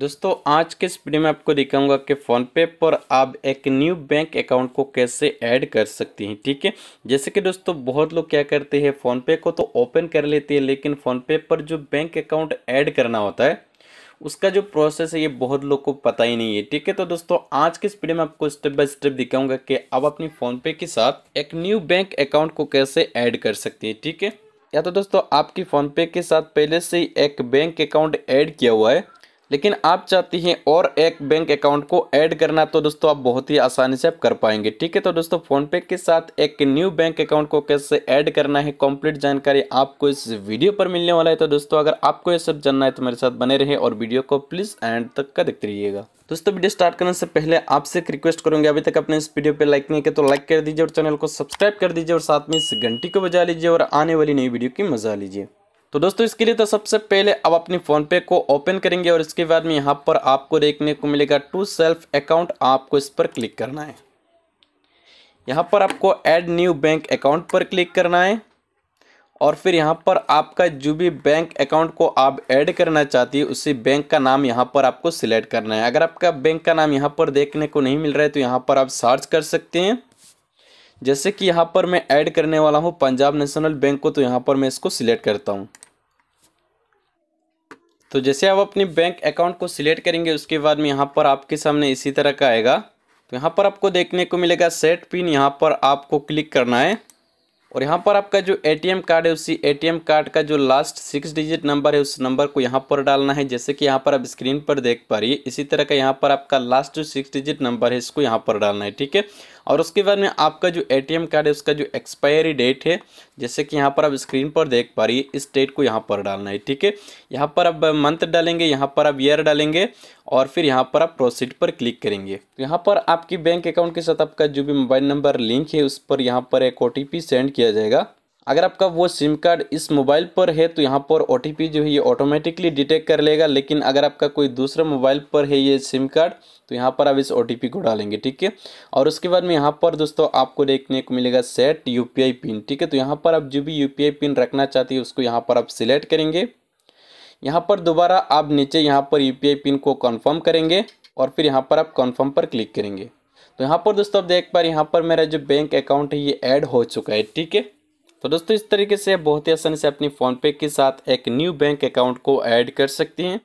दोस्तों आज के इस वीडियो में आपको दिखाऊंगा कि फ़ोनपे पर आप एक न्यू बैंक अकाउंट को कैसे ऐड कर सकते हैं ठीक है जैसे कि दोस्तों बहुत लोग क्या करते हैं फ़ोनपे को तो ओपन कर लेते हैं लेकिन फ़ोनपे पर जो बैंक अकाउंट ऐड करना होता है उसका जो प्रोसेस है ये बहुत लोग को पता ही नहीं है ठीक है तो दोस्तों आज के इस वीडियो में आपको स्टेप बाय स्टेप दिखाऊंगा कि आप अपनी फ़ोनपे के साथ एक न्यू बैंक अकाउंट को कैसे ऐड कर सकते हैं ठीक है या तो दोस्तों आपकी फ़ोनपे के साथ पहले से ही एक बैंक अकाउंट ऐड किया हुआ है लेकिन आप चाहती हैं और एक बैंक अकाउंट को ऐड करना तो दोस्तों आप बहुत ही आसानी से आप कर पाएंगे ठीक है तो दोस्तों फ़ोनपे के साथ एक न्यू बैंक अकाउंट को कैसे ऐड करना है कंप्लीट जानकारी आपको इस वीडियो पर मिलने वाला है तो दोस्तों अगर आपको ये सब जानना है तो मेरे साथ बने रहे और वीडियो को प्लीज़ एंड तक का देखते रहिएगा दोस्तों वीडियो स्टार्ट करने से पहले आपसे एक रिक्वेस्ट करूंगे अभी तक अपने इस वीडियो पे लाइक नहीं किया तो लाइक कर दीजिए और चैनल को सब्सक्राइब कर दीजिए और साथ में इस घंटी को बजा लीजिए और आने वाली नई वीडियो की मजा लीजिए तो दोस्तों इसके लिए तो सबसे पहले अब अपनी फ़ोनपे को ओपन करेंगे और इसके बाद में यहाँ पर आपको देखने को मिलेगा टू सेल्फ अकाउंट आपको इस पर क्लिक करना है यहाँ पर आपको ऐड न्यू बैंक अकाउंट पर क्लिक करना है और फिर यहाँ पर आपका जो भी बैंक अकाउंट को आप ऐड करना चाहती है उसी बैंक का नाम यहाँ पर आपको सिलेक्ट करना है अगर आपका बैंक का नाम यहाँ पर देखने को नहीं मिल रहा है तो यहाँ पर आप सर्च कर सकते हैं जैसे कि यहाँ पर मैं ऐड करने वाला हूँ पंजाब नेशनल बैंक को तो यहाँ पर मैं इसको सिलेक्ट करता हूँ तो जैसे आप अपनी बैंक अकाउंट को सिलेक्ट करेंगे उसके बाद में यहाँ पर आपके सामने इसी तरह का आएगा तो यहाँ पर आपको देखने को मिलेगा सेट पिन यहाँ पर आपको क्लिक करना है और यहाँ पर आपका जो एटीएम कार्ड है उसी एटीएम कार्ड का जो लास्ट सिक्स डिजिट नंबर है उस नंबर को यहाँ पर डालना है जैसे कि यहाँ पर आप स्क्रीन पर देख पा रही इसी तरह का यहाँ पर आपका लास्ट जो सिक्स डिजिट नंबर है इसको यहाँ पर डालना है ठीक है और उसके बाद में आपका जो एटीएम कार्ड है उसका जो एक्सपायरी डेट है जैसे कि यहाँ पर आप स्क्रीन पर देख पा रही है इस डेट को यहाँ पर डालना है ठीक है यहाँ पर आप मंथ डालेंगे यहाँ पर आप ईयर डालेंगे और फिर यहाँ पर आप प्रोसीड पर क्लिक करेंगे तो यहाँ पर आपकी बैंक अकाउंट के साथ आपका जो भी मोबाइल नंबर लिंक है उस पर यहाँ पर एक ओ सेंड किया जाएगा अगर आपका वो सिम कार्ड इस मोबाइल पर है तो यहाँ पर ओ जो है ये ऑटोमेटिकली डिटेक्ट कर लेगा लेकिन अगर आपका कोई दूसरा मोबाइल पर है ये सिम कार्ड तो यहाँ पर आप इस ओ को डालेंगे ठीक है और उसके बाद में यहाँ पर दोस्तों आपको देखने को मिलेगा सेट यू पिन ठीक है तो यहाँ पर आप जो भी यू पिन रखना चाहती है उसको यहाँ पर आप सिलेक्ट करेंगे यहाँ पर दोबारा आप नीचे यहाँ पर यू पिन को कन्फर्म करेंगे और फिर यहाँ पर आप कन्फर्म पर क्लिक करेंगे तो यहाँ पर दोस्तों आप देख पा रहे यहाँ पर मेरा जो बैंक अकाउंट है ये ऐड हो चुका है ठीक है तो दोस्तों इस तरीके से आप बहुत ही आसानी से अपने फ़ोनपे के साथ एक न्यू बैंक अकाउंट को ऐड कर सकते हैं